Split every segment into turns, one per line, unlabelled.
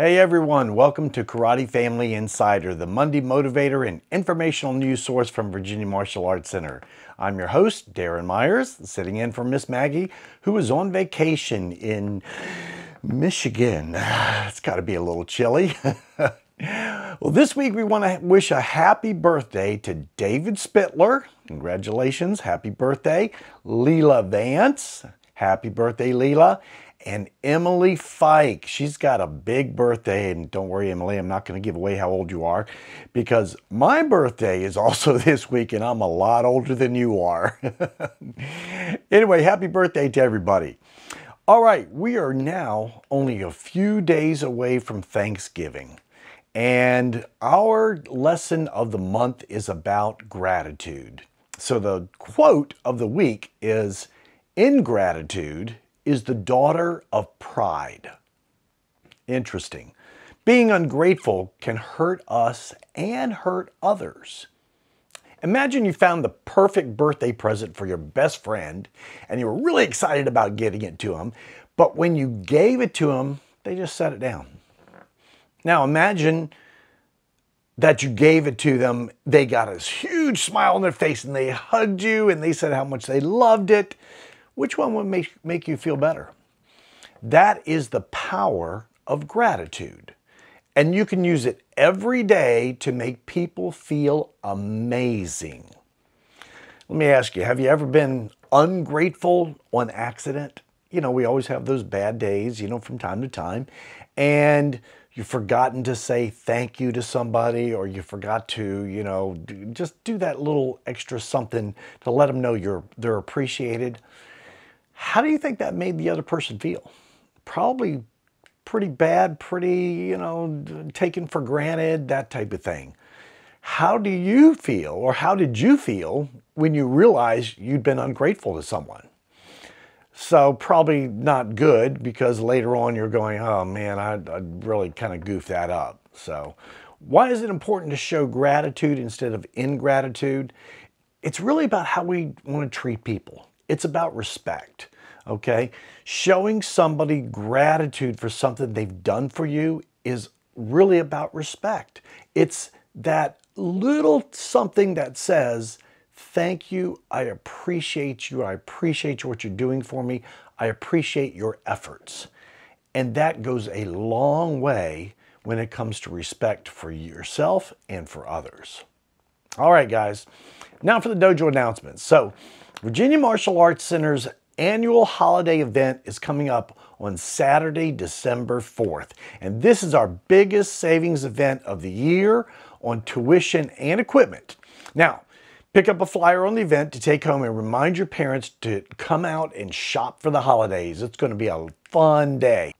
Hey everyone, welcome to Karate Family Insider, the Monday motivator and informational news source from Virginia Martial Arts Center. I'm your host, Darren Myers, sitting in for Miss Maggie, who is on vacation in Michigan. It's got to be a little chilly. well, this week we want to wish a happy birthday to David Spittler. Congratulations, happy birthday. Leela Vance, happy birthday, Leela and Emily Fike. She's got a big birthday, and don't worry, Emily, I'm not going to give away how old you are because my birthday is also this week, and I'm a lot older than you are. anyway, happy birthday to everybody. All right, we are now only a few days away from Thanksgiving, and our lesson of the month is about gratitude. So the quote of the week is, ingratitude is the daughter of pride. Interesting. Being ungrateful can hurt us and hurt others. Imagine you found the perfect birthday present for your best friend and you were really excited about getting it to him, but when you gave it to him, they just set it down. Now imagine that you gave it to them, they got this huge smile on their face and they hugged you and they said how much they loved it which one would make, make you feel better? That is the power of gratitude. And you can use it every day to make people feel amazing. Let me ask you, have you ever been ungrateful on accident? You know, we always have those bad days, you know, from time to time. And you've forgotten to say thank you to somebody, or you forgot to, you know, just do that little extra something to let them know you're, they're appreciated. How do you think that made the other person feel? Probably pretty bad, pretty, you know, taken for granted, that type of thing. How do you feel, or how did you feel when you realized you'd been ungrateful to someone? So probably not good because later on you're going, oh man, I, I really kind of goofed that up. So why is it important to show gratitude instead of ingratitude? It's really about how we want to treat people. It's about respect, okay? Showing somebody gratitude for something they've done for you is really about respect. It's that little something that says, thank you, I appreciate you, I appreciate what you're doing for me, I appreciate your efforts. And that goes a long way when it comes to respect for yourself and for others. All right, guys, now for the dojo announcements. So Virginia Martial Arts Center's annual holiday event is coming up on Saturday, December 4th. And this is our biggest savings event of the year on tuition and equipment. Now, pick up a flyer on the event to take home and remind your parents to come out and shop for the holidays. It's going to be a fun day.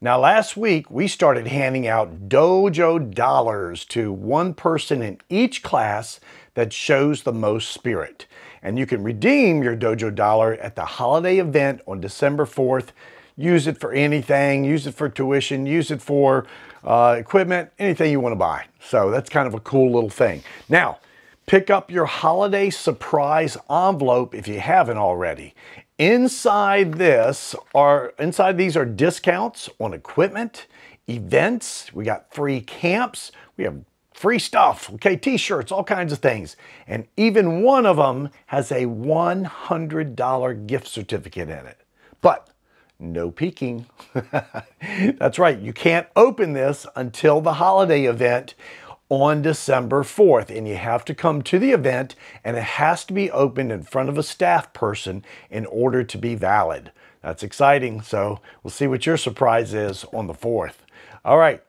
Now, last week we started handing out dojo dollars to one person in each class that shows the most spirit and you can redeem your Dojo Dollar at the holiday event on December 4th. Use it for anything, use it for tuition, use it for uh, equipment, anything you want to buy. So that's kind of a cool little thing. Now, pick up your holiday surprise envelope if you haven't already. Inside this are inside these are discounts on equipment, events, we got free camps, we have free stuff, okay, t-shirts, all kinds of things. And even one of them has a $100 gift certificate in it. But no peeking. That's right, you can't open this until the holiday event on December 4th, and you have to come to the event, and it has to be opened in front of a staff person in order to be valid. That's exciting, so we'll see what your surprise is on the 4th. All right,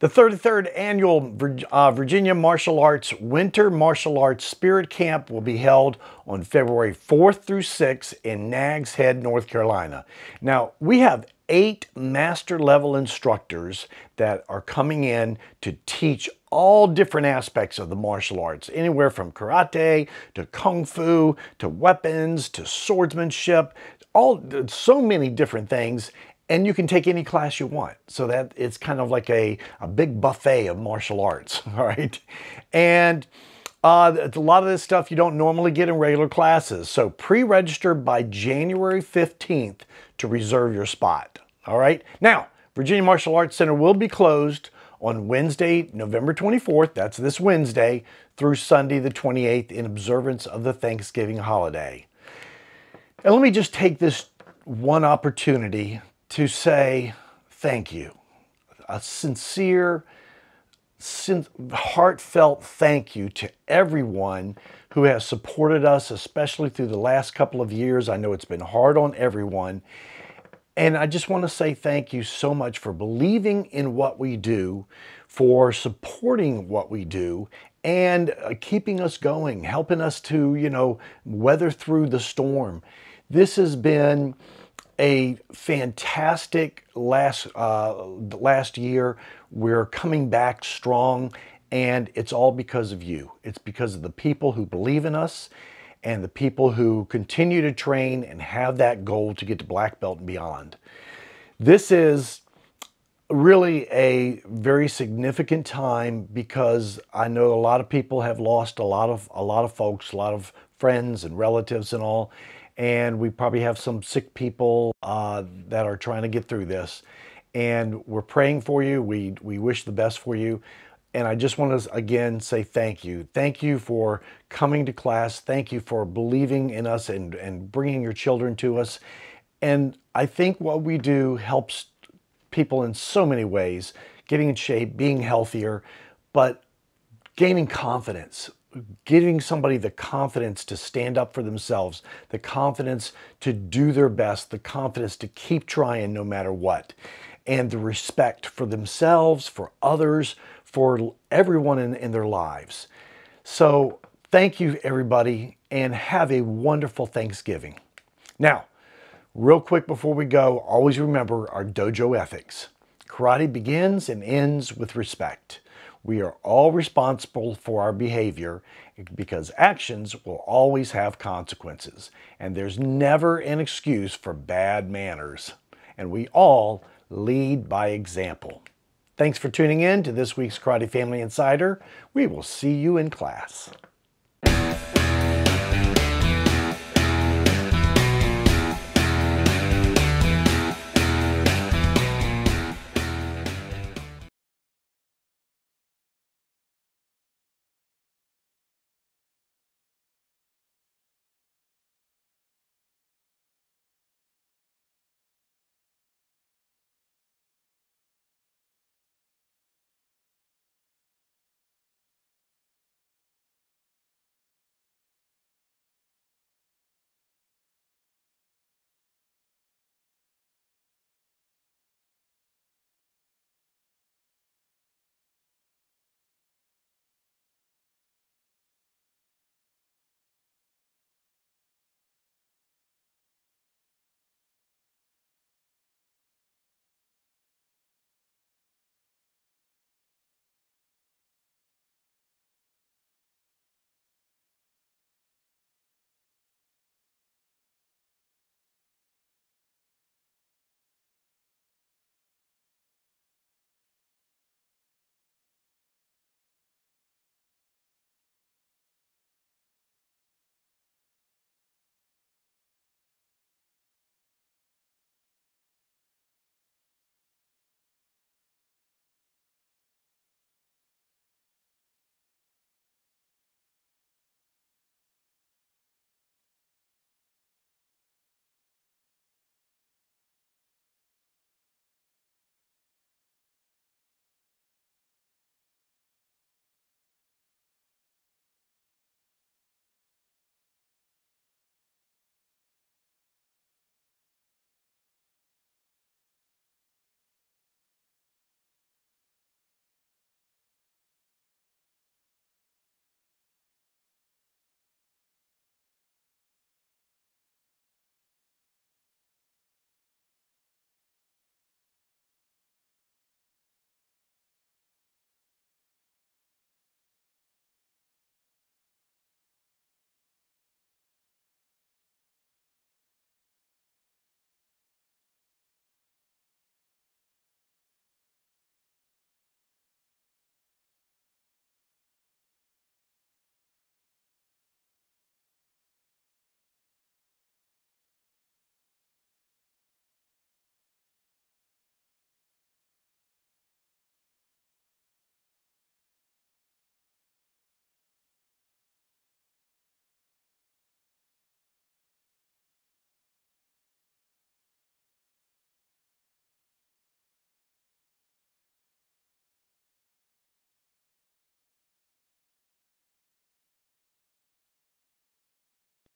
the 33rd annual uh, Virginia Martial Arts Winter Martial Arts Spirit Camp will be held on February 4th through 6th in Nags Head, North Carolina. Now, we have eight master level instructors that are coming in to teach all different aspects of the martial arts, anywhere from karate to kung fu to weapons to swordsmanship, all so many different things and you can take any class you want. So that it's kind of like a, a big buffet of martial arts, all right? And uh, a lot of this stuff you don't normally get in regular classes. So pre-register by January 15th to reserve your spot, all right? Now, Virginia Martial Arts Center will be closed on Wednesday, November 24th, that's this Wednesday, through Sunday the 28th in observance of the Thanksgiving holiday. And let me just take this one opportunity to say thank you. A sincere, sin- heartfelt thank you to everyone who has supported us, especially through the last couple of years. I know it's been hard on everyone. And I just want to say thank you so much for believing in what we do, for supporting what we do, and uh, keeping us going, helping us to, you know, weather through the storm. This has been a fantastic last uh, last year. We're coming back strong, and it's all because of you. It's because of the people who believe in us, and the people who continue to train and have that goal to get to black belt and beyond. This is really a very significant time because I know a lot of people have lost a lot of a lot of folks, a lot of friends and relatives and all and we probably have some sick people uh, that are trying to get through this. And we're praying for you. We we wish the best for you. And I just want to again say thank you. Thank you for coming to class. Thank you for believing in us and, and bringing your children to us. And I think what we do helps people in so many ways getting in shape, being healthier, but gaining confidence, giving somebody the confidence to stand up for themselves, the confidence to do their best, the confidence to keep trying no matter what, and the respect for themselves, for others, for everyone in, in their lives. So, thank you, everybody, and have a wonderful Thanksgiving. Now, real quick before we go, always remember our dojo ethics. Karate begins and ends with respect. We are all responsible for our behavior because actions will always have consequences, and there's never an excuse for bad manners. And we all lead by example. Thanks for tuning in to this week's Karate Family Insider. We will see you in class.